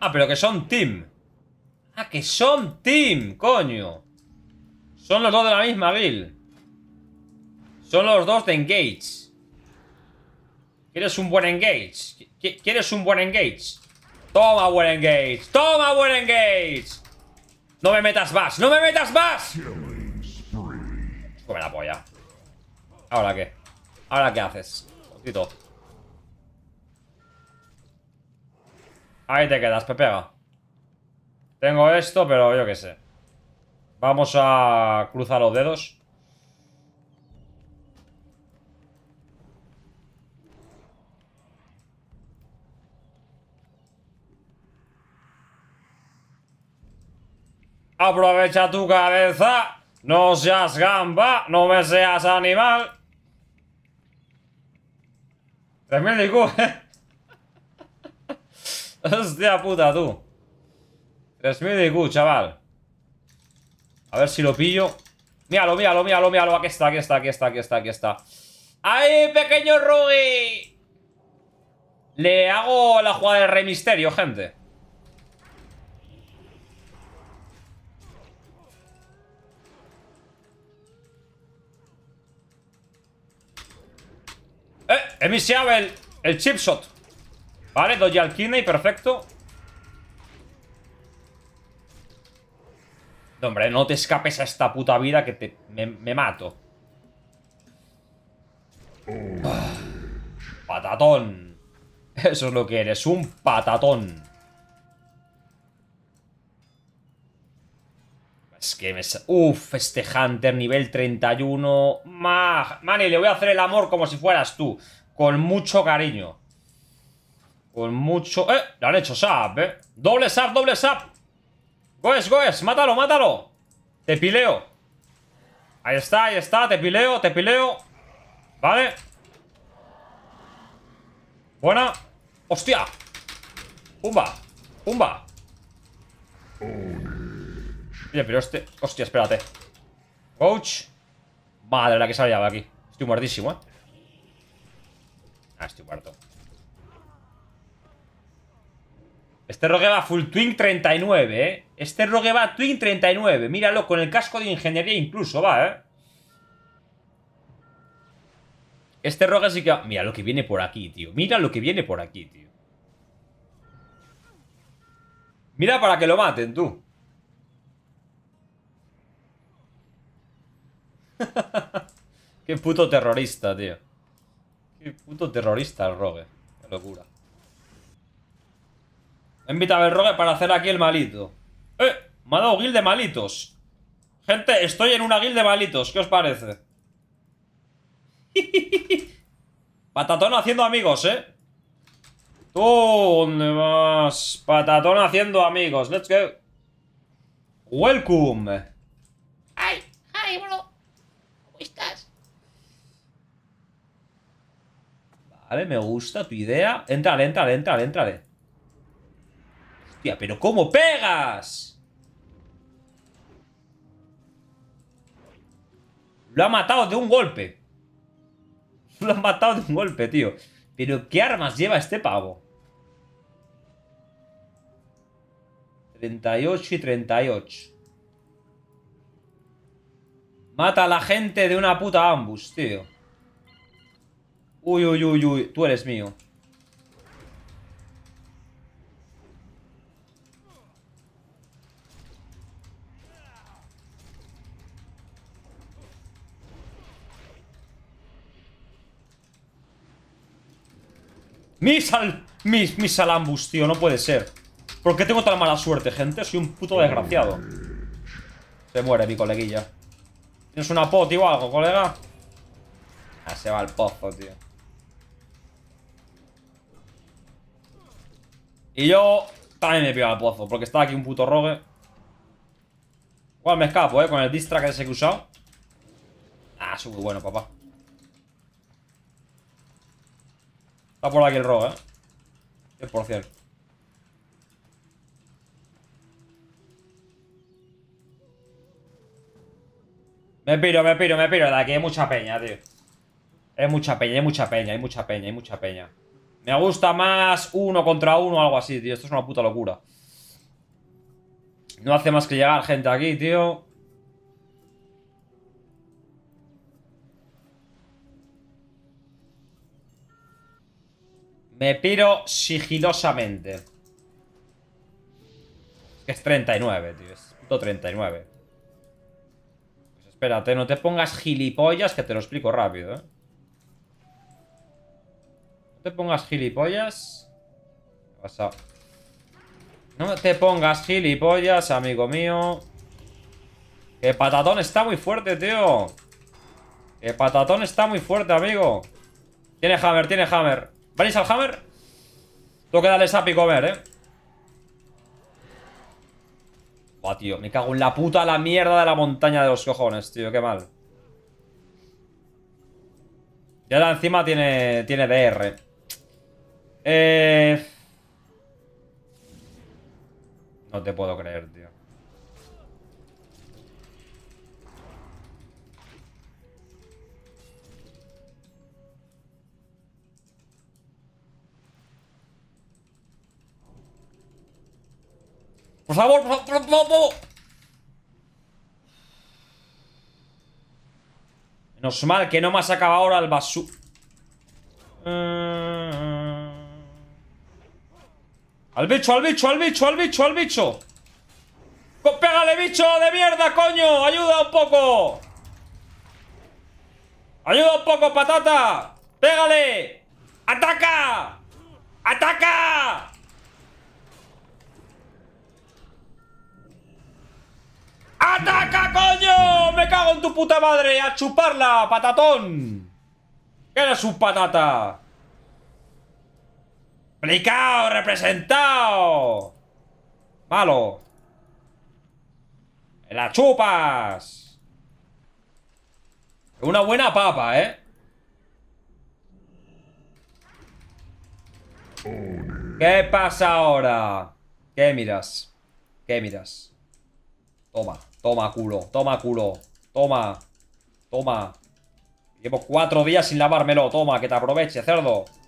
Ah, pero que son team. Ah, que son team, coño. Son los dos de la misma guild. Son los dos de engage. ¿Quieres un buen engage? ¿Quieres un buen engage? Toma buen engage. Toma buen engage. No me metas más. No me metas más. Come la polla. ¿Ahora qué? ¿Ahora qué haces? Poquito. Ahí te quedas, Pepega. Tengo esto, pero yo qué sé. Vamos a cruzar los dedos. Aprovecha tu cabeza. No seas gamba. No me seas animal. 3000 de IQ, eh. Hostia puta, tú. 3000 de chaval. A ver si lo pillo. Míralo, míralo, míralo, míralo. Aquí está, aquí está, aquí está, aquí está, aquí está. ¡Ay, pequeño Rugi! Le hago la jugada del Rey Misterio, gente. ¡Eh! He el chipshot. Vale, doy al kidney, perfecto. hombre, no te escapes a esta puta vida que te, me, mato. patatón. Eso es lo que eres, un patatón. Es que me... Uf, este Hunter nivel 31. Ma... mani, le voy a hacer el amor como si fueras tú. Con mucho cariño. Con mucho... ¡Eh! Le han hecho sap, ¿eh? ¡Doble sap, doble sap! ¡Goes, goes! ¡Mátalo, mátalo! Te pileo. Ahí está, ahí está. Te pileo, te pileo. Vale. Buena. ¡Hostia! ¡Pumba! ¡Pumba! Mira, pero este... Hostia, espérate. Coach. Madre, la que se ha aquí. Estoy muertísimo, ¿eh? Ah, estoy muerto. Este rogue va full twin 39, ¿eh? Este rogue va twin 39. Míralo, con el casco de ingeniería incluso va, ¿eh? Este rogue sí que... Va... Mira lo que viene por aquí, tío. Mira lo que viene por aquí, tío. Mira para que lo maten, tú. Qué puto terrorista, tío. Qué puto terrorista el rogue. Qué locura. He invitado al rogue para hacer aquí el malito. ¡Eh! Me ha dado guild de malitos. Gente, estoy en una guild de malitos. ¿Qué os parece? Patatón haciendo amigos, ¿eh? Tú, ¿dónde vas? Patatón haciendo amigos. Let's go. Welcome. ¡Ay! ¡Ay, bro. ¿Cómo estás? Vale, me gusta tu idea. Entra, entra, entra, entra, entrale pero ¿cómo pegas? Lo ha matado de un golpe. Lo ha matado de un golpe, tío. Pero ¿qué armas lleva este pavo? 38 y 38. Mata a la gente de una puta ambush, tío. Uy, uy, uy, uy. Tú eres mío. Mis, mis, alambus, tío, no puede ser ¿Por qué tengo tan mala suerte, gente? Soy un puto desgraciado Se muere mi coleguilla ¿Tienes una pot o algo, colega? Ah, se va al pozo, tío Y yo también me pido al pozo Porque está aquí un puto rogue Igual me escapo, eh, con el distra ese que he usado Ah, soy muy bueno, papá Está por aquí el robo, ¿eh? Es por cierto. Me piro, me piro, me piro. De aquí hay mucha peña, tío. Hay mucha peña, hay mucha peña, hay mucha peña, hay mucha peña. Me gusta más uno contra uno o algo así, tío. Esto es una puta locura. No hace más que llegar gente aquí, tío. Me piro sigilosamente. Es 39, tío. Es puto 39. Pues espérate, no te pongas gilipollas, que te lo explico rápido, ¿eh? No te pongas gilipollas. ¿Qué pasa? No te pongas gilipollas, amigo mío. Que patatón está muy fuerte, tío. Que patatón está muy fuerte, amigo. Tiene hammer, tiene hammer. ¿Venís al hammer? Tengo que darle comer, ¿eh? Buah, tío, me cago en la puta la mierda de la montaña de los cojones, tío, qué mal. Ya la encima tiene, tiene DR. Eh... No te puedo creer, tío. Por favor, por favor, por favor. Menos mal que no me ha sacado ahora el basu. Eh. Al bicho, al bicho, al bicho, al bicho, al bicho. ¡Pégale, bicho de mierda, coño! ¡Ayuda un poco! ¡Ayuda un poco, patata! ¡Pégale! ¡Ataca! ¡Ataca! Con tu puta madre! ¡A chuparla, patatón! era su patata? ¡Plicao, representado! ¡Malo! ¡La chupas! Una buena papa, ¿eh? ¿Qué pasa ahora? ¿Qué miras? ¿Qué miras? Toma, toma culo, toma culo Toma. Toma. Llevo cuatro días sin lavármelo. Toma, que te aproveche, cerdo.